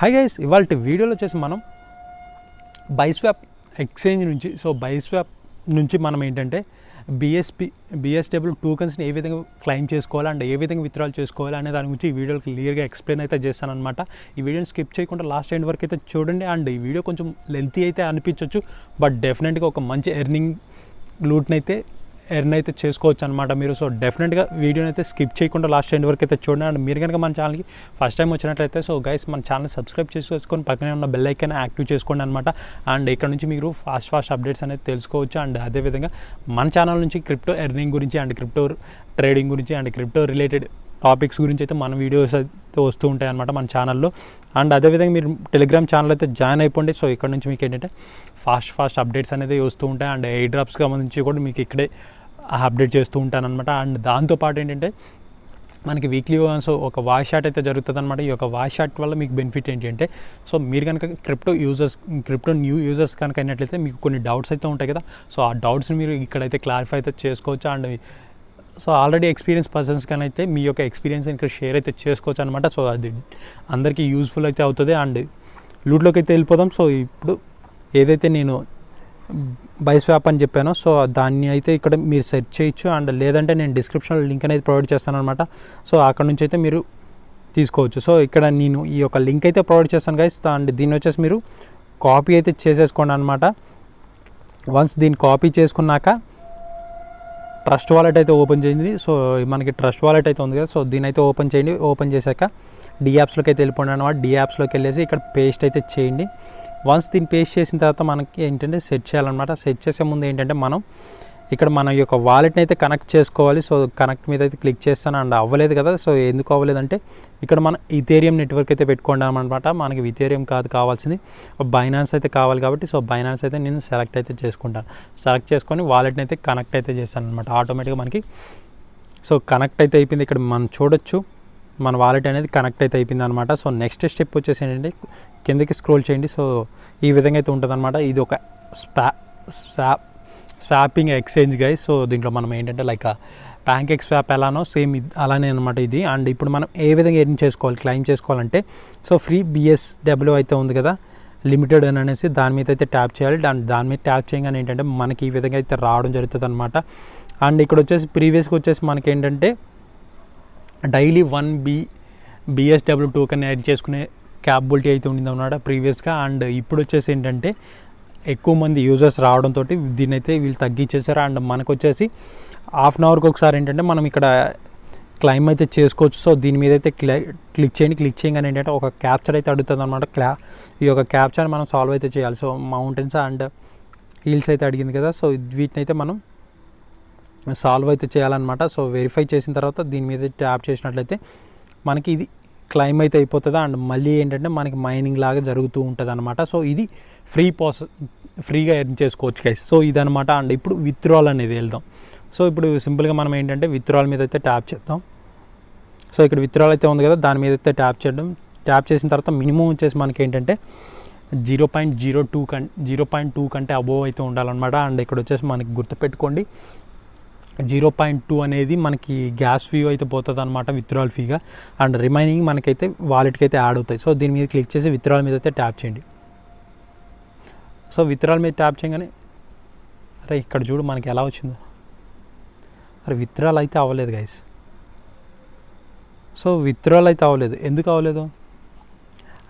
hi guys ఇవాళ వీడియోలో వచ్చేసి మనం బైస్వాప్ ఎక్స్చేంజ్ నుంచి సో బైస్వాప్ నుంచి మనం ఏంటంటే బిఎస్పి బిఎస్డబ్ల్యూ టూ కన్స్ని ఏ విధంగా క్లైమ్ చేసుకోవాలి అండ్ ఏ విధంగా విత్డ్రాల్ చేసుకోవాలి అనే దాని గురించి ఈ వీడియోలో క్లియర్గా ఎక్స్ప్లెయిన్ అయితే చేస్తానమాట ఈ వీడియోని స్కిప్ చేయకుండా లాస్ట్ ఎండ్ వరకు అయితే చూడండి అండ్ ఈ వీడియో కొంచెం లెంతీ అయితే అనిపించవచ్చు బట్ డెఫినెట్గా ఒక మంచి ఎర్నింగ్ లూట్నైతే ఎర్న్ అయితే చేసుకోవచ్చు అనమాట మీరు సో డెఫినెట్గా వీడియోని అయితే స్కిప్ చేయకుండా లాస్ట్ ఎండ్ వరకు అయితే చూడండి అండ్ మీరు కనుక మన ఛానల్కి ఫస్ట్ టైం వచ్చినట్లయితే సో గైస్ మన ఛానల్ సబ్స్క్రైబ్ చేసుకొని పక్కనే ఉన్న బెల్ ఐకన్ యాక్టివ్ చేసుకోండి అనమాట అండ్ ఇక్కడ నుంచి మీరు ఫాస్ట్ ఫాస్ట్ అప్డేట్స్ అనేది తెలుసుకోవచ్చు అండ్ అదేవిధంగా మన ఛానల్ నుంచి క్రిప్టో ఎర్నింగ్ గురించి అండ్ క్రిప్టో ట్రేడింగ్ గురించి అండ్ క్రిప్టో రిలేటెడ్ టాపిక్స్ గురించి అయితే మన వీడియోస్ అయితే వస్తూ ఉంటాయి అనమాట మన ఛానల్లో అండ్ అదేవిధంగా మీరు టెలిగ్రామ్ ఛానల్ అయితే జాయిన్ అయిపోండి సో ఇక్కడ నుంచి మీకు ఏంటంటే ఫాస్ట్ ఫాస్ట్ అప్డేట్స్ అనేది వస్తూ ఉంటాయి అండ్ ఎయిర్ డ్రాప్స్కి సంబంధించి కూడా మీకు ఇక్కడే అప్డేట్ చేస్తూ ఉంటాను అనమాట అండ్ దాంతోపాటు ఏంటంటే మనకి వీక్లీ సో ఒక వాష్ షాట్ అయితే జరుగుతుంది అనమాట ఈ యొక్క వాష్ షాట్ వల్ల మీకు బెనిఫిట్ ఏంటంటే సో మీరు కనుక crypto users crypto new users కనుక అయినట్లయితే మీకు కొన్ని డౌట్స్ అయితే ఉంటాయి కదా సో ఆ డౌట్స్ని మీరు ఇక్కడైతే క్లారిఫై అయితే చేసుకోవచ్చు and so already experience persons కానీ అయితే మీ యొక్క ఎక్స్పీరియన్స్ ఇక్కడ షేర్ అయితే చేసుకోవచ్చు అనమాట సో అది అందరికీ యూజ్ఫుల్ అయితే అవుతుంది అండ్ లూట్లోకి అయితే వెళ్ళిపోదాం సో ఇప్పుడు ఏదైతే నేను స్వాప్ అని చెప్పాను సో దాన్ని అయితే ఇక్కడ మీరు సెర్చ్ చేయొచ్చు అండ్ లేదంటే నేను డిస్క్రిప్షన్లో లింక్ అనేది ప్రొవైడ్ చేస్తాను అనమాట సో అక్కడ నుంచి అయితే మీరు తీసుకోవచ్చు సో ఇక్కడ నేను ఈ యొక్క లింక్ అయితే ప్రొవైడ్ చేస్తాను గైస్ అండ్ దీన్ని వచ్చేసి మీరు కాపీ అయితే చేసేసుకోండి అనమాట వన్స్ దీన్ని కాపీ చేసుకున్నాక ట్రస్ట్ వాలెట్ అయితే ఓపెన్ చేయండి సో మనకి ట్రస్ట్ వాలెట్ అయితే ఉంది కదా సో దీని అయితే ఓపెన్ చేయండి ఓపెన్ చేశాక యాప్స్లోకి అయితే వెళ్ళిపోండి అనమాట యాప్స్లోకి వెళ్ళేసి ఇక్కడ పేస్ట్ అయితే చేయండి వన్స్ దీన్ని పేస్ట్ చేసిన తర్వాత మనకి ఏంటంటే సెట్ చేయాలన్నమాట సెట్ చేసే ముందు ఏంటంటే మనం ఇక్కడ మన యొక్క వాలెట్ని అయితే కనెక్ట్ చేసుకోవాలి సో కనెక్ట్ మీద అయితే క్లిక్ చేస్తాను అండ్ అవ్వలేదు కదా సో ఎందుకు అవ్వలేదంటే ఇక్కడ మనం ఇథేరియం నెట్వర్క్ అయితే పెట్టుకున్నాం అనమాట మనకి ఇథేరియం కాదు కావాల్సింది బైనాన్స్ అయితే కావాలి కాబట్టి సో బైనాన్స్ అయితే నేను సెలెక్ట్ అయితే చేసుకుంటాను సెలెక్ట్ చేసుకొని వాలెట్ని అయితే కనెక్ట్ అయితే చేస్తాను అనమాట ఆటోమేటిక్గా మనకి సో కనెక్ట్ అయితే అయిపోయింది ఇక్కడ మనం చూడొచ్చు మన వాలెట్ అనేది కనెక్ట్ అయితే అయిపోయింది అనమాట సో నెక్స్ట్ స్టెప్ వచ్చేసి ఏంటంటే కిందకి స్క్రోల్ చేయండి సో ఈ విధంగా అయితే అనమాట ఇది ఒక స్పా swap swapping exchange guys so దీంట్లో మనం ఏంటంటే లైక్ ప్యాంకేక్ స్వాప్ ఎలానో సేమ్ అలానే అనమాట ఇది అండ్ ఇప్పుడు మనం ఏ విధంగా ఎర్న్ చేసుకోవాలి క్లెయిమ్ చేసుకోవాలంటే సో ఫ్రీ బిఎస్డబ్ల్యూ అయితే ఉంది కదా లిమిటెడ్ అని అనేసి దాని మీద అయితే ట్యాప్ చేయాలి అండ్ దాని మీద ట్యాప్ చేయగానే ఏంటంటే మనకి ఈ విధంగా అయితే రావడం జరుగుతుంది అనమాట అండ్ ఇక్కడ వచ్చేసి ప్రీవియస్గా వచ్చేసి మనకి ఏంటంటే daily one B BSW token add చేసుకునే క్యాపబిలిటీ అయితే ఉండింది అన్నమాట ప్రీవియస్గా అండ్ ఇప్పుడు వచ్చేసి ఏంటంటే ఎక్కువ మంది యూజర్స్ రావడంతో దీన్ని అయితే వీళ్ళు తగ్గించేశారు అండ్ మనకు వచ్చేసి హాఫ్ అన్ అవర్కి ఒకసారి ఏంటంటే మనం ఇక్కడ క్లైమ్ అయితే చేసుకోవచ్చు సో దీని మీద అయితే క్లిక్ చేయండి క్లిక్ చేయగానే ఏంటంటే ఒక క్యాప్చర్ అయితే అడుగుతుంది అనమాట క్లా ఈ యొక్క క్యాప్చర్ మనం సాల్వ్ అయితే చేయాలి సో మౌంటైన్స్ అండ్ హీల్స్ అయితే అడిగింది కదా సో వీటిని అయితే మనం సాల్వ్ అయితే చేయాలన్నమాట సో వెరిఫై చేసిన తర్వాత దీని మీద ట్యాప్ చేసినట్లయితే మనకి ఇది క్లైమ్ అయితే అయిపోతుంది అండ్ మళ్ళీ ఏంటంటే మనకి మైనింగ్ లాగా జరుగుతూ ఉంటుంది అనమాట సో ఇది ఫ్రీ ప్రాసెస్ ఫ్రీగా ఎర్న్ చేసుకోవచ్చు కైస్ సో ఇదనమాట అండ్ ఇప్పుడు విత్డ్రాల్ అనేది వెళ్దాం సో ఇప్పుడు సింపుల్గా మనం ఏంటంటే విత్డ్రాల్ మీద అయితే ట్యాప్ చేద్దాం సో ఇక్కడ విత్డ్రాల్ అయితే ఉంది కదా దాని మీద అయితే ట్యాప్ చేయడం ట్యాప్ చేసిన తర్వాత మినిమం వచ్చేసి మనకి ఏంటంటే జీరో పాయింట్ జీరో టూ కంటే జీరో పాయింట్ టూ కంటే అబోవ్ అయితే ఉండాలన్నమాట అండ్ ఇక్కడ వచ్చేసి మనకి గుర్తుపెట్టుకోండి జీరో పాయింట్ టూ అనేది మనకి గ్యాస్ ఫీ అయితే పోతుంది అనమాట విత్డ్రాల్ ఫీగా అండ్ రిమైనింగ్ మనకైతే వాలెట్కి అయితే యాడ్ అవుతాయి సో దీని మీద క్లిక్ చేసి విత్డ్రాల్ మీద అయితే ట్యాప్ చేయండి సో విత్డ్రాల్ మీద ట్యాప్ చేయగానే అరే ఇక్కడ చూడు మనకి ఎలా వచ్చిందో అరే విత్డ్రాల్ అయితే అవ్వలేదు గైస్ సో విత్డ్రాల్ అయితే అవ్వలేదు ఎందుకు అవ్వలేదు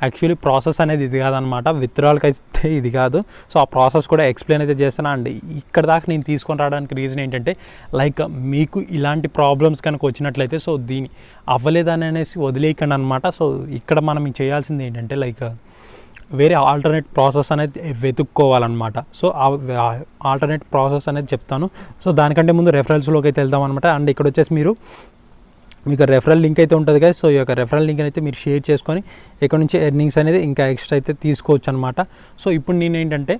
యాక్చువల్లీ ప్రాసెస్ అనేది ఇది కాదనమాట విత్డ్రాల్కి అయితే ఇది కాదు సో ఆ ప్రాసెస్ కూడా ఎక్స్ప్లెయిన్ అయితే చేస్తాను అండ్ ఇక్కడ దాకా నేను తీసుకొని రావడానికి రీజన్ ఏంటంటే లైక్ మీకు ఇలాంటి ప్రాబ్లమ్స్ కనుక వచ్చినట్లయితే సో దీని అవ్వలేదని అనేసి వదిలేయకండి అనమాట సో ఇక్కడ మనం చేయాల్సింది ఏంటంటే లైక్ వేరే ఆల్టర్నేట్ ప్రాసెస్ అనేది వెతుక్కోవాలన్నమాట సో ఆల్టర్నేట్ ప్రాసెస్ అనేది చెప్తాను సో దానికంటే ముందు రెఫరెన్స్లోకి అయితే వెళ్దాం అనమాట అండ్ ఇక్కడ వచ్చేసి మీరు మీకు రెఫరల్ లింక్ అయితే ఉంటుంది కదా సో ఈ యొక్క రెఫరల్ లింక్ అయితే మీరు షేర్ చేసుకొని ఇక్కడ నుంచి ఎర్నింగ్స్ అనేది ఇంకా ఎక్స్ట్రా అయితే తీసుకోవచ్చు అనమాట సో ఇప్పుడు నేను ఏంటంటే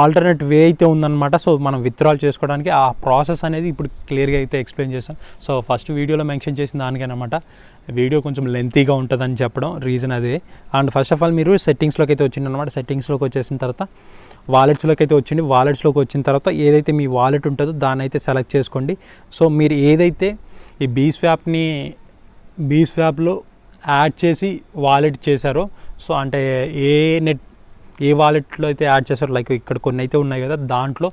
ఆల్టర్నేట్ వే అయితే ఉందన్నమాట సో మనం విత్డ్రాల్ చేసుకోవడానికి ఆ ప్రాసెస్ అనేది ఇప్పుడు క్లియర్గా అయితే ఎక్స్ప్లెయిన్ చేస్తాం సో ఫస్ట్ వీడియోలో మెన్షన్ చేసిన దానికనమాట వీడియో కొంచెం లెంతీగా ఉంటుందని చెప్పడం రీజన్ అదే అండ్ ఫస్ట్ ఆఫ్ ఆల్ మీరు సెట్టింగ్స్లోకి అయితే వచ్చింది అనమాట సెట్టింగ్స్లోకి వచ్చేసిన తర్వాత వాలెట్స్లోకి అయితే వచ్చింది వాలెట్స్లోకి వచ్చిన తర్వాత ఏదైతే మీ వాలెట్ ఉంటుందో దాన్ని అయితే సెలెక్ట్ చేసుకోండి సో మీరు ఏదైతే ఈ బీ స్వాప్ని బీ స్వాప్లో యాడ్ చేసి వాలెట్ చేశారో సో అంటే ఏ నెట్ ఏ వాలెట్లో అయితే యాడ్ చేశారు లైక్ ఇక్కడ కొన్ని అయితే ఉన్నాయి కదా దాంట్లో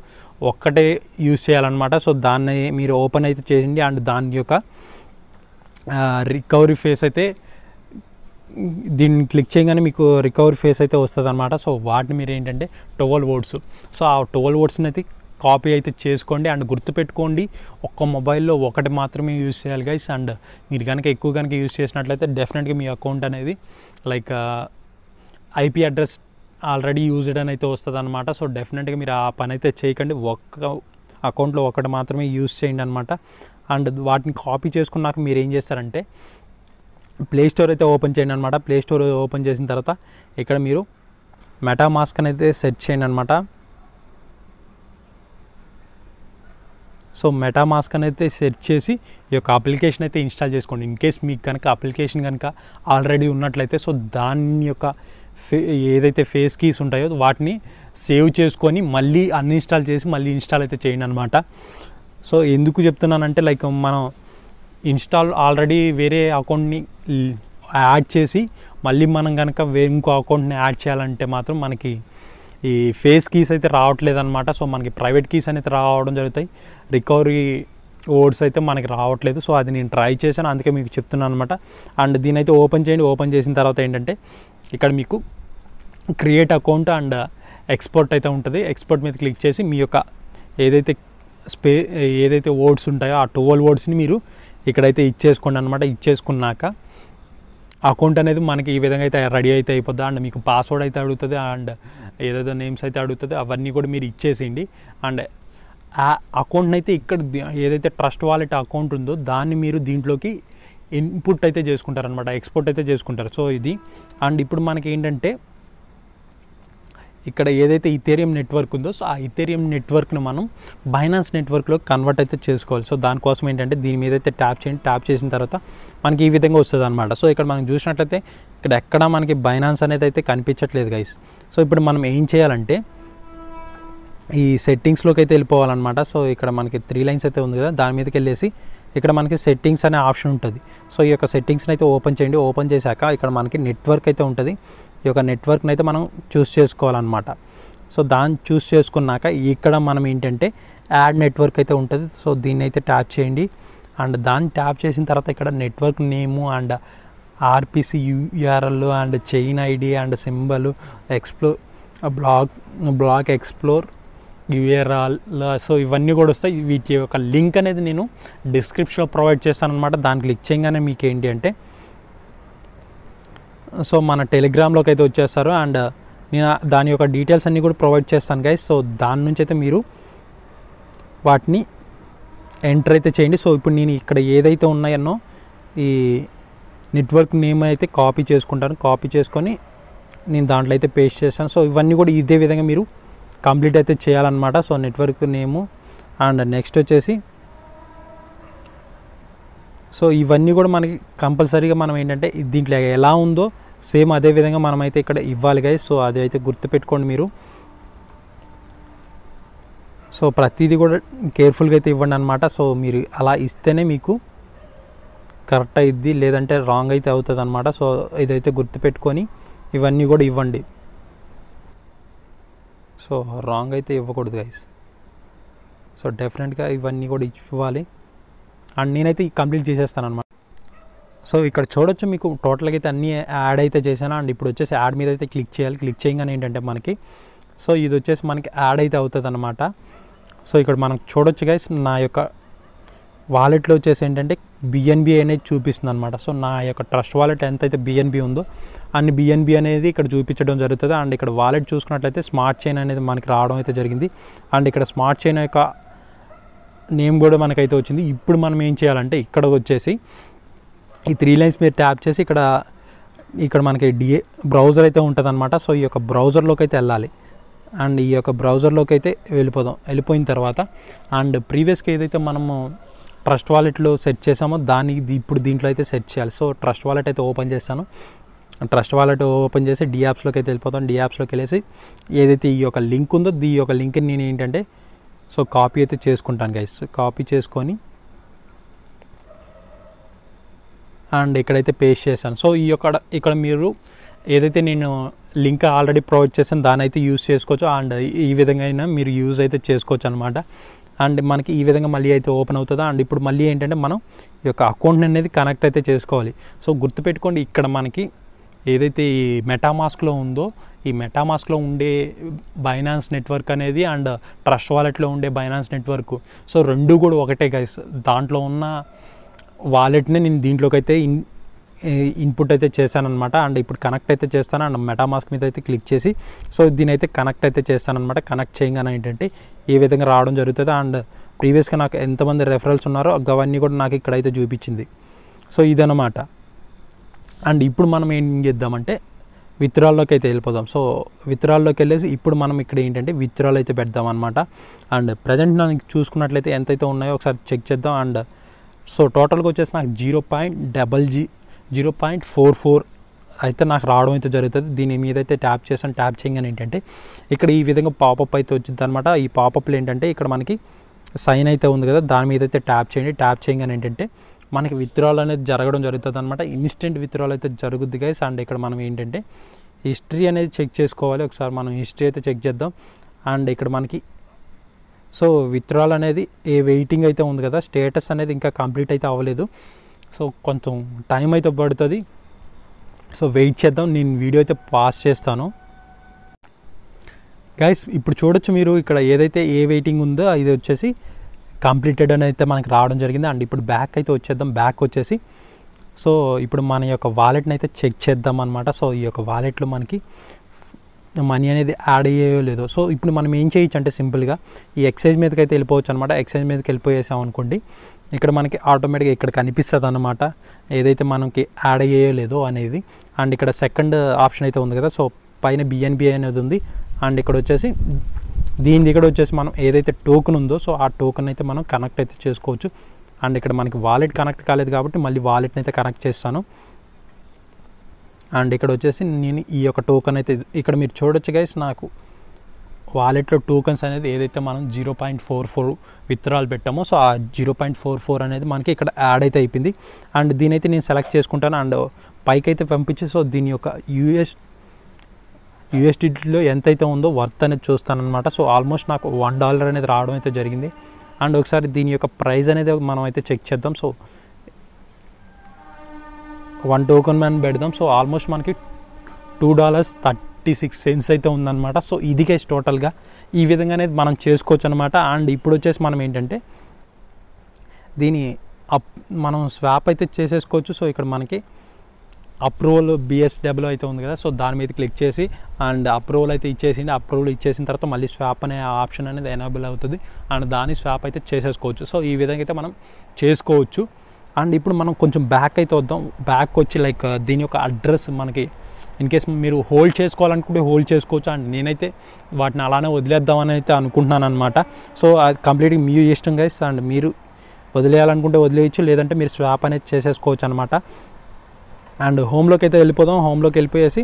ఒక్కటే యూస్ చేయాలన్నమాట సో దాన్ని మీరు ఓపెన్ అయితే చేసింది అండ్ దాని యొక్క రికవరీ ఫేస్ అయితే దీన్ని క్లిక్ చేయగానే మీకు రికవరీ ఫేస్ అయితే వస్తుంది అనమాట సో వాటిని మీరు ఏంటంటే టోవల్ ఓట్స్ సో ఆ టోవల్ ఓట్స్ని అయితే కాపీ అయితే చేసుకోండి అండ్ గుర్తుపెట్టుకోండి ఒక్క మొబైల్లో ఒకటి మాత్రమే యూజ్ చేయాలి గైస్ అండ్ మీరు కనుక ఎక్కువ కనుక యూజ్ చేసినట్లయితే డెఫినెట్గా మీ అకౌంట్ అనేది like IP address already used అని అయితే వస్తుంది అనమాట సో డెఫినెట్గా మీరు ఆ పని అయితే చేయకండి ఒక్క అకౌంట్లో ఒకటి మాత్రమే యూజ్ చేయండి అనమాట అండ్ వాటిని కాపీ చేసుకున్నాక మీరు ఏం చేస్తారంటే ప్లే స్టోర్ అయితే ఓపెన్ చేయండి అనమాట ప్లే స్టోర్ ఓపెన్ చేసిన తర్వాత ఇక్కడ మీరు మెటామాస్క్ అనేది సెర్చ్ చేయండి అనమాట సో మెటామాస్క్ అనేది సెర్చ్ చేసి ఈ యొక్క అప్లికేషన్ అయితే ఇన్స్టాల్ చేసుకోండి ఇన్ కేస్ మీకు కనుక అప్లికేషన్ కనుక ఆల్రెడీ ఉన్నట్లయితే సో దాని యొక్క ఫే ఏదైతే ఫేస్ కీస్ ఉంటాయో వాటిని సేవ్ చేసుకొని మళ్ళీ అన్ఇన్స్టాల్ చేసి మళ్ళీ ఇన్స్టాల్ అయితే చేయండి అనమాట సో ఎందుకు చెప్తున్నానంటే లైక్ మనం ఇన్స్టాల్ ఆల్రెడీ వేరే అకౌంట్ని యాడ్ చేసి మళ్ళీ మనం కనుక ఇంకో అకౌంట్ని యాడ్ చేయాలంటే మాత్రం మనకి ఈ ఫేస్ కీస్ అయితే రావట్లేదు అనమాట సో మనకి ప్రైవేట్ కీస్ అనేది రావడం జరుగుతాయి రికవరీ ఓడ్స్ అయితే మనకి రావట్లేదు సో అది నేను ట్రై చేశాను అందుకే మీకు చెప్తున్నాను అనమాట అండ్ దీని అయితే ఓపెన్ చేయండి ఓపెన్ చేసిన తర్వాత ఏంటంటే ఇక్కడ మీకు క్రియేట్ అకౌంట్ అండ్ ఎక్స్పోర్ట్ అయితే ఉంటుంది ఎక్స్పోర్ట్ మీద క్లిక్ చేసి మీ యొక్క ఏదైతే స్పే ఏదైతే ఓడ్స్ ఉంటాయో ఆ టోల్ ఓడ్స్ని మీరు ఇక్కడైతే ఇచ్చేసుకోండి అనమాట ఇచ్చేసుకున్నాక అకౌంట్ అనేది మనకి ఈ విధంగా అయితే రెడీ అయితే అయిపోద్ది అండ్ మీకు పాస్వర్డ్ అయితే అడుగుతుంది అండ్ ఏదేదో నేమ్స్ అయితే అడుగుతుంది అవన్నీ కూడా మీరు ఇచ్చేసేయండి అండ్ ఆ అకౌంట్ని అయితే ఇక్కడ ఏదైతే ట్రస్ట్ వాలెట్ అకౌంట్ ఉందో దాన్ని మీరు దీంట్లోకి ఇన్పుట్ అయితే చేసుకుంటారనమాట ఎక్స్పోర్ట్ అయితే చేసుకుంటారు సో ఇది అండ్ ఇప్పుడు మనకి ఏంటంటే ఇక్కడ ఏదైతే ఇథేరియం నెట్వర్క్ ఉందో సో ఆ ఇథేరియం నెట్వర్క్ను మనం బైనాన్స్ నెట్వర్క్లో కన్వర్ట్ అయితే చేసుకోవాలి సో దానికోసం ఏంటంటే దీని మీద అయితే ట్యాప్ చేయండి ట్యాప్ చేసిన తర్వాత మనకి ఈ విధంగా వస్తుంది అనమాట సో ఇక్కడ మనం చూసినట్లయితే ఇక్కడ ఎక్కడ మనకి బైనాన్స్ అనేది అయితే కనిపించట్లేదు గైస్ సో ఇప్పుడు మనం ఏం చేయాలంటే ఈ సెట్టింగ్స్లోకి అయితే వెళ్ళిపోవాలన్నమాట సో ఇక్కడ మనకి త్రీ లైన్స్ అయితే ఉంది కదా దాని మీదకి వెళ్ళేసి ఇక్కడ మనకి సెట్టింగ్స్ అనే ఆప్షన్ ఉంటుంది సో ఈ యొక్క సెట్టింగ్స్ని అయితే ఓపెన్ చేయండి ఓపెన్ చేశాక ఇక్కడ మనకి నెట్వర్క్ అయితే ఉంటుంది ఈ యొక్క నెట్వర్క్ని అయితే మనం చూస్ చేసుకోవాలన్నమాట సో దాన్ని చూస్ చేసుకున్నాక ఇక్కడ మనం ఏంటంటే యాడ్ నెట్వర్క్ అయితే ఉంటుంది సో దీన్ని అయితే ట్యాప్ చేయండి అండ్ దాన్ని ట్యాప్ చేసిన తర్వాత ఇక్కడ network name and RPC URL and chain ID and symbol explore block block explore URL so ఇవన్నీ కూడా వస్తాయి వీటి యొక్క లింక్ అనేది నేను డిస్క్రిప్షన్లో ప్రొవైడ్ చేస్తాను అనమాట దాన్ని క్లిక్ చేయగానే మీకు ఏంటి అంటే సో మన టెలిగ్రామ్లోకి అయితే వచ్చేస్తారు అండ్ నేను దాని యొక్క డీటెయిల్స్ అన్నీ కూడా ప్రొవైడ్ చేస్తాను గైస్ సో దాని నుంచి అయితే మీరు వాటిని ఎంటర్ అయితే చేయండి సో ఇప్పుడు నేను ఇక్కడ ఏదైతే ఉన్నాయన్నో ఈ నెట్వర్క్ నేమ్ అయితే కాపీ చేసుకుంటాను కాపీ చేసుకొని నేను దాంట్లో అయితే పేస్ట్ చేస్తాను సో ఇవన్నీ కూడా ఇదే విధంగా మీరు కంప్లీట్ అయితే చేయాలన్నమాట so network name and next వచ్చేసి సో ఇవన్నీ కూడా మనకి కంపల్సరీగా మనం ఏంటంటే దీంట్లో ఎలా ఉందో సేమ్ అదే విధంగా మనమైతే ఇక్కడ ఇవ్వాలి గాయ సో అది అయితే గుర్తుపెట్టుకోండి మీరు సో ప్రతిదీ కూడా కేర్ఫుల్గా అయితే ఇవ్వండి అనమాట సో మీరు అలా ఇస్తేనే మీకు కరెక్ట్ అయిద్ది లేదంటే రాంగ్ అయితే అవుతుంది అనమాట సో ఇదైతే గుర్తుపెట్టుకొని ఇవన్నీ కూడా ఇవ్వండి సో రాంగ్ అయితే ఇవ్వకూడదు గైస్ సో డెఫినెట్గా ఇవన్నీ కూడా ఇవ్వాలి అండ్ నేనైతే కంప్లీట్ చేసేస్తాను అనమాట సో ఇక్కడ చూడొచ్చు మీకు టోటల్గా అయితే అన్ని యాడ్ అయితే చేశాను అండ్ ఇప్పుడు వచ్చేసి యాడ్ మీద అయితే క్లిక్ చేయాలి క్లిక్ చేయగానే ఏంటంటే మనకి సో ఇది వచ్చేసి మనకి యాడ్ అయితే అవుతుంది అనమాట సో ఇక్కడ మనం చూడొచ్చు గైస్ నా యొక్క వాలెట్లో వచ్చేసి ఏంటంటే బిఎన్బి అనేది చూపిస్తుంది అనమాట సో నా యొక్క ట్రస్ట్ వాలెట్ ఎంత అయితే బిఎన్బి ఉందో అన్ని బిఎన్బి అనేది ఇక్కడ చూపించడం జరుగుతుంది అండ్ ఇక్కడ వాలెట్ చూసుకున్నట్లయితే స్మార్ట్ చైన్ అనేది మనకి రావడం అయితే జరిగింది అండ్ ఇక్కడ స్మార్ట్ చైన్ యొక్క నేమ్ కూడా మనకైతే వచ్చింది ఇప్పుడు మనం ఏం చేయాలంటే ఇక్కడ వచ్చేసి ఈ త్రీ లైన్స్ మీరు ట్యాప్ చేసి ఇక్కడ ఇక్కడ మనకి డిఏ బ్రౌజర్ అయితే ఉంటుందన్నమాట సో ఈ యొక్క బ్రౌజర్లోకి అయితే వెళ్ళాలి అండ్ ఈ యొక్క బ్రౌజర్లోకి అయితే వెళ్ళిపోదాం వెళ్ళిపోయిన తర్వాత అండ్ ప్రీవియస్గా ఏదైతే మనము ట్రస్ట్ వాలెట్లో సెట్ చేసామో దాన్ని ఇప్పుడు దీంట్లో అయితే సెట్ చేయాలి సో ట్రస్ట్ వాలెట్ అయితే ఓపెన్ చేస్తాను ట్రస్ట్ వాలెట్ ఓపెన్ చేసి డి యాప్స్లోకి అయితే వెళ్ళిపోతాం డి యాప్స్లోకి వెళ్ళేసి ఏదైతే ఈ యొక్క లింక్ ఉందో ఈ యొక్క లింక్ నేను ఏంటంటే సో కాపీ అయితే చేసుకుంటాను గైస్ కాపీ చేసుకొని అండ్ ఇక్కడైతే పేస్ట్ చేశాను సో ఈ యొక్క ఇక్కడ మీరు ఏదైతే నేను లింక్ ఆల్రెడీ ప్రొవైడ్ చేశాను దాని అయితే యూజ్ చేసుకోవచ్చు అండ్ ఈ విధంగా అయినా మీరు యూజ్ అయితే చేసుకోవచ్చు అనమాట అండ్ మనకి ఈ విధంగా మళ్ళీ అయితే ఓపెన్ అవుతుందా అండ్ ఇప్పుడు మళ్ళీ ఏంటంటే మనం ఈ యొక్క అకౌంట్ అనేది కనెక్ట్ అయితే చేసుకోవాలి సో గుర్తుపెట్టుకోండి ఇక్కడ మనకి ఏదైతే ఈ మెటామాస్క్లో ఉందో ఈ మెటామాస్క్లో ఉండే బైనాన్స్ నెట్వర్క్ అనేది అండ్ ట్రస్ట్ వాలెట్లో ఉండే బైనాన్స్ నెట్వర్క్ సో రెండు కూడా ఒకటే కాదు దాంట్లో ఉన్న వాలెట్ని నేను దీంట్లోకి అయితే ఇన్ ఇన్పుట్ అయితే చేశానమాట అండ్ ఇప్పుడు కనెక్ట్ అయితే చేస్తాను అండ్ మెటామాస్క్ మీద అయితే క్లిక్ చేసి సో దీని అయితే కనెక్ట్ అయితే చేస్తానమాట కనెక్ట్ చేయగానే ఏంటంటే ఏ విధంగా రావడం జరుగుతుంది అండ్ ప్రీవియస్గా నాకు ఎంతమంది రెఫరల్స్ ఉన్నారో అవన్నీ కూడా నాకు ఇక్కడైతే చూపించింది సో ఇదనమాట అండ్ ఇప్పుడు మనం ఏం చేద్దామంటే విత్రాల్లోకి అయితే వెళ్ళిపోదాం సో విత్రాల్లోకి వెళ్ళేసి ఇప్పుడు మనం ఇక్కడ ఏంటంటే విత్రాలు అయితే పెడదాం అనమాట అండ్ ప్రజెంట్ నాకు చూసుకున్నట్లయితే ఎంతైతే ఉన్నాయో ఒకసారి చెక్ చేద్దాం అండ్ సో టోటల్గా వచ్చేసి నాకు జీరో పాయింట్ డబల్ జీ జీరో పాయింట్ ఫోర్ ఫోర్ అయితే నాకు రావడం అయితే జరుగుతుంది దీని మీద అయితే ట్యాప్ చేసాను ట్యాప్ చేయగానే ఏంటంటే ఇక్కడ ఈ విధంగా పాపప్ అయితే వచ్చింది అనమాట ఈ పాపప్లు ఏంటంటే ఇక్కడ మనకి సైన్ అయితే ఉంది కదా దాని మీద అయితే ట్యాప్ చేయండి ట్యాప్ చేయగానే ఏంటంటే మనకి విత్డ్రాల్ అనేది జరగడం జరుగుతుంది అనమాట ఇన్స్టెంట్ విత్డ్రాల్ అయితే జరుగుద్ది గైస్ అండ్ ఇక్కడ మనం ఏంటంటే హిస్టరీ అనేది చెక్ చేసుకోవాలి ఒకసారి మనం హిస్టరీ అయితే చెక్ చేద్దాం అండ్ ఇక్కడ మనకి సో విత్డ్రాల్ అనేది ఏ వెయిటింగ్ అయితే ఉంది కదా స్టేటస్ అనేది ఇంకా కంప్లీట్ అయితే అవ్వలేదు సో కొంచెం టైం అయితే పడుతుంది సో వెయిట్ చేద్దాం నేను వీడియో అయితే పాస్ చేస్తాను గైస్ ఇప్పుడు చూడొచ్చు మీరు ఇక్కడ ఏదైతే ఏ వెయిటింగ్ ఉందో ఇది వచ్చేసి కంప్లీటెడ్ అని అయితే మనకు రావడం జరిగింది అండ్ ఇప్పుడు బ్యాక్ అయితే వచ్చేద్దాం బ్యాక్ వచ్చేసి సో ఇప్పుడు మన యొక్క వాలెట్ని అయితే చెక్ చేద్దాం అనమాట సో ఈ యొక్క వాలెట్లో మనకి మనీ అనేది యాడ్ అయ్యేయో లేదో సో ఇప్పుడు మనం ఏం చేయొచ్చు అంటే సింపుల్గా ఈ ఎక్సైజ్ మీదకి అయితే వెళ్ళిపోవచ్చు అనమాట ఎక్సైజ్ మీదకి వెళ్ళిపోయేసాం అనుకోండి ఇక్కడ మనకి ఆటోమేటిక్గా ఇక్కడ కనిపిస్తుంది అనమాట ఏదైతే మనకి యాడ్ అయ్యేయో లేదో అనేది అండ్ ఇక్కడ సెకండ్ ఆప్షన్ అయితే ఉంది కదా సో పైన బిఎన్బి అనేది ఉంది అండ్ ఇక్కడ వచ్చేసి దీని దగ్గర వచ్చేసి మనం ఏదైతే టోకెన్ ఉందో సో ఆ టోకెన్ అయితే మనం కనెక్ట్ అయితే చేసుకోవచ్చు అండ్ ఇక్కడ మనకి వాలెట్ కనెక్ట్ కాలేదు కాబట్టి మళ్ళీ వాలెట్ని అయితే కనెక్ట్ చేస్తాను అండ్ ఇక్కడ వచ్చేసి నేను ఈ యొక్క టోకన్ అయితే ఇక్కడ మీరు చూడొచ్చు గైస్ నాకు వాలెట్లో టోకన్స్ అనేది ఏదైతే మనం zero point four four withdrawal పెట్టామో సో ఆ జీరో పాయింట్ ఫోర్ ఫోర్ అనేది మనకి ఇక్కడ యాడ్ అయితే అయిపోయింది అండ్ దీనైతే నేను సెలెక్ట్ చేసుకుంటాను అండ్ పైకి అయితే పంపించి సో దీని యొక్క యూఎస్ యూఎస్డిలో ఎంతైతే ఉందో వర్త్ అనేది చూస్తానమాట సో ఆల్మోస్ట్ నాకు వన్ డాలర్ అనేది రావడం అయితే జరిగింది అండ్ ఒకసారి దీని యొక్క ప్రైస్ అనేది మనం అయితే చెక్ చేద్దాం సో వన్ టోకెన్ మనం పెడదాం సో ఆల్మోస్ట్ మనకి two dollars thirty six cents అయితే ఉందన్నమాట సో ఇది గైస్ టోటల్గా ఈ విధంగానే మనం చేసుకోవచ్చు అనమాట అండ్ ఇప్పుడు వచ్చేసి మనం ఏంటంటే దీని అప్ మనం స్వాప్ అయితే చేసేసుకోవచ్చు సో ఇక్కడ మనకి అప్రూవల్ బిఎస్డబ్ల్యూ అయితే ఉంది కదా సో దాని మీద క్లిక్ చేసి అండ్ అప్రూవల్ అయితే ఇచ్చేసింది అప్రూవల్ ఇచ్చేసిన తర్వాత మళ్ళీ స్వాప్ అనే ఆప్షన్ అనేది ఎనేబుల్ అవుతుంది అండ్ దాన్ని స్వాప్ అయితే చేసేసుకోవచ్చు సో ఈ విధంగా అయితే మనం చేసుకోవచ్చు అండ్ ఇప్పుడు మనం కొంచెం బ్యాక్ అయితే వద్దాం బ్యాక్ వచ్చి లైక్ uh, దీని యొక్క అడ్రస్ మనకి ఇన్ కేస్ మీరు హోల్డ్ చేసుకోవాలనుకుంటే హోల్డ్ చేసుకోవచ్చు అండ్ నేనైతే వాటిని అలానే వదిలేద్దామని అయితే అనుకుంటున్నాను అనమాట సో అది కంప్లీట్గా మీ ఇష్టం గైస్ అండ్ మీరు వదిలేయాలనుకుంటే వదిలేయచ్చు లేదంటే మీరు స్వాప్ అనేది చేసేసుకోవచ్చు అనమాట అండ్ హోమ్లోకి అయితే వెళ్ళిపోదాం హోమ్లోకి వెళ్ళిపోయేసి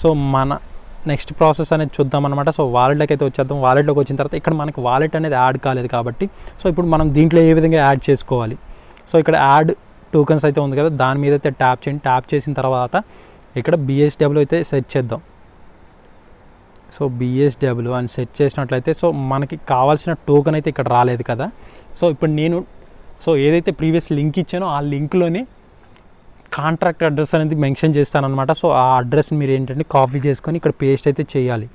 సో మన నెక్స్ట్ ప్రాసెస్ అనేది చూద్దాం అనమాట సో వాలెట్లోకి అయితే వచ్చేద్దాం వాలెట్లోకి వచ్చిన తర్వాత ఇక్కడ మనకి వాలెట్ అనేది యాడ్ కాలేదు కాబట్టి సో ఇప్పుడు మనం దీంట్లో ఏ విధంగా యాడ్ చేసుకోవాలి సో ఇక్కడ యాడ్ టోకన్స్ అయితే ఉంది కదా దాని మీద అయితే ట్యాప్ చేయండి ట్యాప్ చేసిన తర్వాత ఇక్కడ బిఎస్డబ్ల్యూ అయితే సెట్ చేద్దాం సో బిఎస్డబ్ల్యూ అని సెట్ చేసినట్లయితే సో మనకి కావాల్సిన టోకెన్ అయితే ఇక్కడ రాలేదు కదా సో ఇప్పుడు నేను సో ఏదైతే ప్రీవియస్ లింక్ ఇచ్చానో ఆ లింక్లోనే కాంట్రాక్ట్ అడ్రస్ అనేది మెన్షన్ చేస్తానమాట సో ఆ అడ్రస్ని మీరు ఏంటంటే కాపీ చేసుకొని ఇక్కడ పేస్ట్ అయితే చేయాలి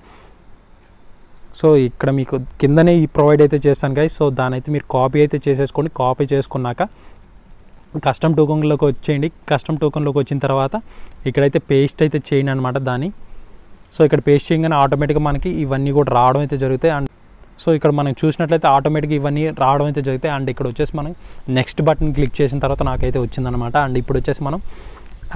సో ఇక్కడ మీకు కిందనే ఈ ప్రొవైడ్ అయితే చేస్తాను కానీ సో దాని అయితే మీరు కాపీ అయితే చేసేసుకోండి కాపీ చేసుకున్నాక కస్టమ్ టోకన్లోకి వచ్చేయండి కస్టమ్ టోకన్లోకి వచ్చిన తర్వాత ఇక్కడైతే పేస్ట్ అయితే చేయండి అనమాట దాన్ని సో ఇక్కడ పేస్ట్ చేయగానే ఆటోమేటిక్గా మనకి ఇవన్నీ కూడా రావడం అయితే జరుగుతాయి అండ్ సో ఇక్కడ మనం చూసినట్లయితే ఆటోమేటిక్గా ఇవన్నీ రావడం అయితే జరుగుతాయి అండ్ ఇక్కడ వచ్చేసి మనం నెక్స్ట్ బటన్ క్లిక్ చేసిన తర్వాత నాకైతే వచ్చిందనమాట అండ్ ఇప్పుడు వచ్చేసి మనం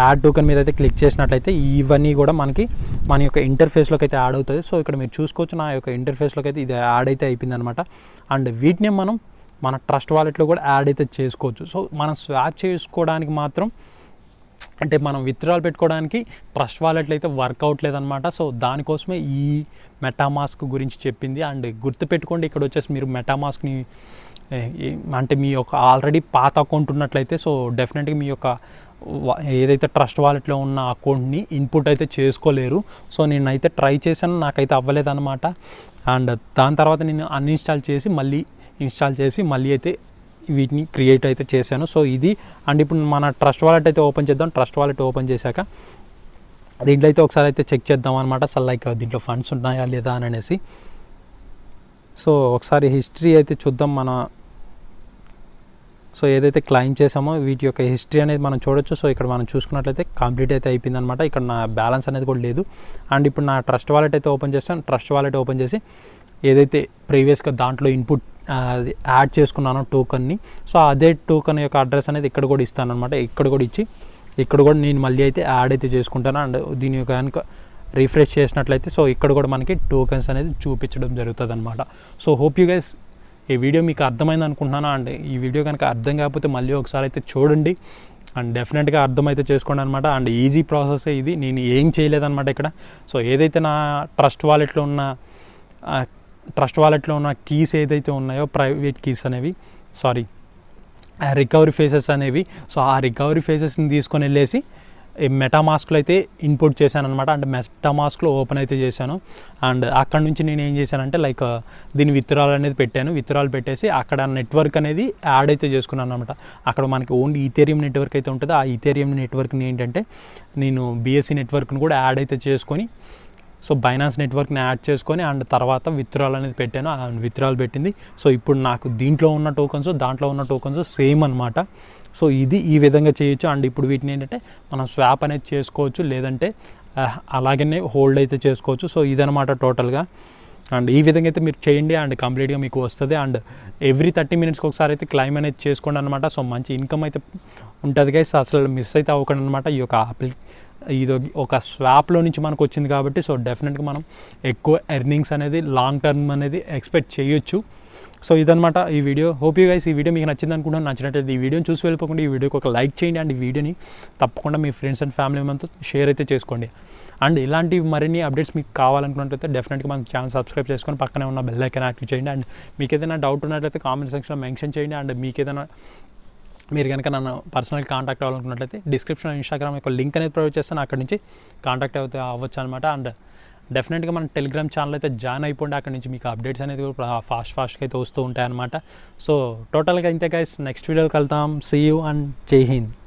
యాడ్ టోకెన్ మీద అయితే క్లిక్ చేసినట్లయితే ఇవన్నీ కూడా మనకి మన యొక్క ఇంటర్ఫేస్లోకి అయితే యాడ్ అవుతుంది సో ఇక్కడ మీరు చూసుకోవచ్చు నా యొక్క ఇంటర్ఫేస్లోకి అయితే ఇది యాడ్ అయితే అయిపోయింది అనమాట అండ్ వీటిని మనం మన ట్రస్ట్ వాలెట్లో కూడా యాడ్ అయితే చేసుకోవచ్చు సో మనం స్వాప్ చేసుకోవడానికి మాత్రం అంటే మనం విత్డ్రాల్ పెట్టుకోవడానికి ట్రస్ట్ వాలెట్లు అయితే వర్కౌట్ లేదనమాట సో దానికోసమే ఈ మెటామాస్క్ గురించి చెప్పింది అండ్ గుర్తుపెట్టుకోండి ఇక్కడ వచ్చేసి మీరు మెటామాస్క్ని అంటే మీ యొక్క ఆల్రెడీ పాత అకౌంట్ ఉన్నట్లయితే సో డెఫినెట్గా మీ యొక్క ఏదైతే ట్రస్ట్ వాలెట్లో ఉన్న అకౌంట్ని ఇన్పుట్ అయితే చేసుకోలేరు సో నేనైతే ట్రై చేశాను నాకైతే అవ్వలేదన్నమాట అండ్ దాని తర్వాత నేను అన్ఇన్స్టాల్ చేసి మళ్ళీ ఇన్స్టాల్ చేసి మళ్ళీ అయితే వీటిని క్రియేట్ అయితే చేశాను సో ఇది అండ్ ఇప్పుడు మన ట్రస్ట్ వాలెట్ అయితే ఓపెన్ చేద్దాం ట్రస్ట్ వాలెట్ ఓపెన్ చేశాక దీంట్లో అయితే ఒకసారి అయితే చెక్ చేద్దాం అనమాట అసలు లైక్ దీంట్లో ఫండ్స్ ఉన్నాయా లేదా అని అనేసి సో ఒకసారి హిస్టరీ అయితే చూద్దాం మన సో ఏదైతే క్లైమ్ చేసామో వీటి యొక్క హిస్టరీ అనేది మనం చూడొచ్చు సో ఇక్కడ మనం చూసుకున్నట్లయితే కంప్లీట్ అయితే అయిపోయింది అనమాట ఇక్కడ నా బ్యాలెన్స్ అనేది కూడా లేదు అండ్ ఇప్పుడు నా ట్రస్ట్ వాలెట్ అయితే ఓపెన్ చేస్తాను ట్రస్ట్ వాలెట్ ఓపెన్ చేసి ఏదైతే ప్రీవియస్గా దాంట్లో ఇన్పుట్ అది యాడ్ చేసుకున్నాను టోకన్ని సో అదే టోకన్ యొక్క అడ్రస్ అనేది ఇక్కడ కూడా ఇస్తాను అనమాట ఇక్కడ కూడా ఇచ్చి ఇక్కడ కూడా నేను మళ్ళీ అయితే యాడ్ అయితే చేసుకుంటాను అండ్ దీని యొక్క కనుక రిఫ్రెష్ చేసినట్లయితే సో ఇక్కడ కూడా మనకి టోకెన్స్ అనేది చూపించడం జరుగుతుంది అనమాట సో హోప్ యూ గైస్ ఈ వీడియో మీకు అర్థమైంది అనుకుంటున్నాను అండ్ ఈ వీడియో కనుక అర్థం కాకపోతే మళ్ళీ ఒకసారి అయితే చూడండి అండ్ డెఫినెట్గా అర్థమైతే చేసుకోండి అనమాట అండ్ ఈజీ ప్రాసెస్ ఇది నేను ఏం చేయలేదనమాట ఇక్కడ సో ఏదైతే నా ట్రస్ట్ వాలెట్లో ఉన్న ట్రస్ట్ వాలెట్లో ఉన్న కీస్ ఏదైతే ఉన్నాయో ప్రైవేట్ కీస్ అనేవి సారీ రికవరీ ఫేసెస్ అనేవి సో ఆ రికవరీ ఫేసెస్ని తీసుకొని వెళ్ళేసి ఈ మెటామాస్క్లో అయితే ఇన్పుట్ చేశాను అనమాట అంటే మెటామాస్క్లో ఓపెన్ అయితే చేశాను అండ్ అక్కడ నుంచి నేను ఏం చేశానంటే లైక్ దీని విత్తురాలు అనేది పెట్టాను విత్తురాలు పెట్టేసి అక్కడ నెట్వర్క్ అనేది యాడ్ అయితే చేసుకున్నాను అనమాట అక్కడ మనకి ఓన్లీ ఈథేరియం నెట్వర్క్ అయితే ఉంటుంది ఆ ఈథేరియం నెట్వర్క్ని ఏంటంటే నేను బీఎస్సీ నెట్వర్క్ని కూడా యాడ్ అయితే చేసుకొని సో బైనాన్స్ నెట్వర్క్ని యాడ్ చేసుకొని అండ్ తర్వాత విత్రాల్ అనేది పెట్టాను విత్రాల్ పెట్టింది సో ఇప్పుడు నాకు దీంట్లో ఉన్న టోకన్స్ దాంట్లో ఉన్న టోకన్స్ సేమ్ అనమాట సో ఇది ఈ విధంగా చేయొచ్చు అండ్ ఇప్పుడు వీటిని ఏంటంటే మనం స్వాప్ అనేది చేసుకోవచ్చు లేదంటే అలాగనే హోల్డ్ అయితే చేసుకోవచ్చు సో ఇదనమాట టోటల్గా అండ్ ఈ విధంగా అయితే మీరు చేయండి అండ్ కంప్లీట్గా మీకు వస్తుంది అండ్ ఎవ్రీ థర్టీ మినిట్స్కి ఒకసారి అయితే క్లైమ్ అనేది చేసుకోండి అనమాట సో మంచి ఇన్కమ్ అయితే ఉంటుంది కదా అసలు మిస్ అయితే అవ్వకండి అనమాట ఈ యొక్క అప్లి ఇది ఒక స్వాప్లో నుంచి మనకు వచ్చింది కాబట్టి సో డెఫినెట్గా మనం ఎక్కువ ఎర్నింగ్స్ అనేది లాంగ్ టర్మ్ అనేది ఎక్స్పెక్ట్ చేయొచ్చు సో ఇదనమాట ఈ వీడియో హోప్ యూ గైస్ ఈ వీడియో మీకు నచ్చింది అనుకుంటున్నాను నచ్చినట్లయితే ఈ వీడియోని చూసి వెళ్ళిపోకుండా ఈ వీడియోకి ఒక లైక్ చేయండి అండ్ ఈ వీడియోని తప్పకుండా మీ ఫ్రెండ్స్ అండ్ ఫ్యామిలీ మెంబర్తో షేర్ అయితే చేసుకోండి అండ్ ఇలాంటి మరిన్ని అప్డేట్స్ మీకు కావాలనుకున్నట్లయితే డెఫినెట్గా మన ఛానల్ సబ్స్క్రైబ్ చేసుకొని పక్కనే ఉన్న బెల్ ఐకన్ యాక్టివ్ చేయండి అండ్ మీకు ఏదైనా డౌట్ ఉన్నట్లయితే కామెంట్ సెక్షన్లో మెన్షన్ చేయండి అండ్ మీకు ఏదైనా మీరు కనుక నన్ను పర్సనల్ కాంటాక్ట్ అవ్వాలనుకున్నట్లయితే డిస్క్రిప్షన్ ఇన్స్టాగ్రామ్ యొక్క లింక్ అనేది ప్రొవైడ్ చేస్తాను అక్కడ నుంచి కాంటాక్ట్ అవుతా అవ్వచ్చు అనమాట అండ్ డెఫినెట్గా మన టెలిగ్రామ్ ఛానల్ అయితే జాయిన్ అయిపోండి అక్కడ నుంచి మీకు అప్డేట్స్ అనేది కూడా ఫాస్ట్ ఫాస్ట్గా అయితే వస్తూ ఉంటాయి అనమాట సో టోటల్గా ఇంతే గైస్ నెక్స్ట్ వీడియోకి వెళ్తాం సీ యూ అండ్ జై హింద్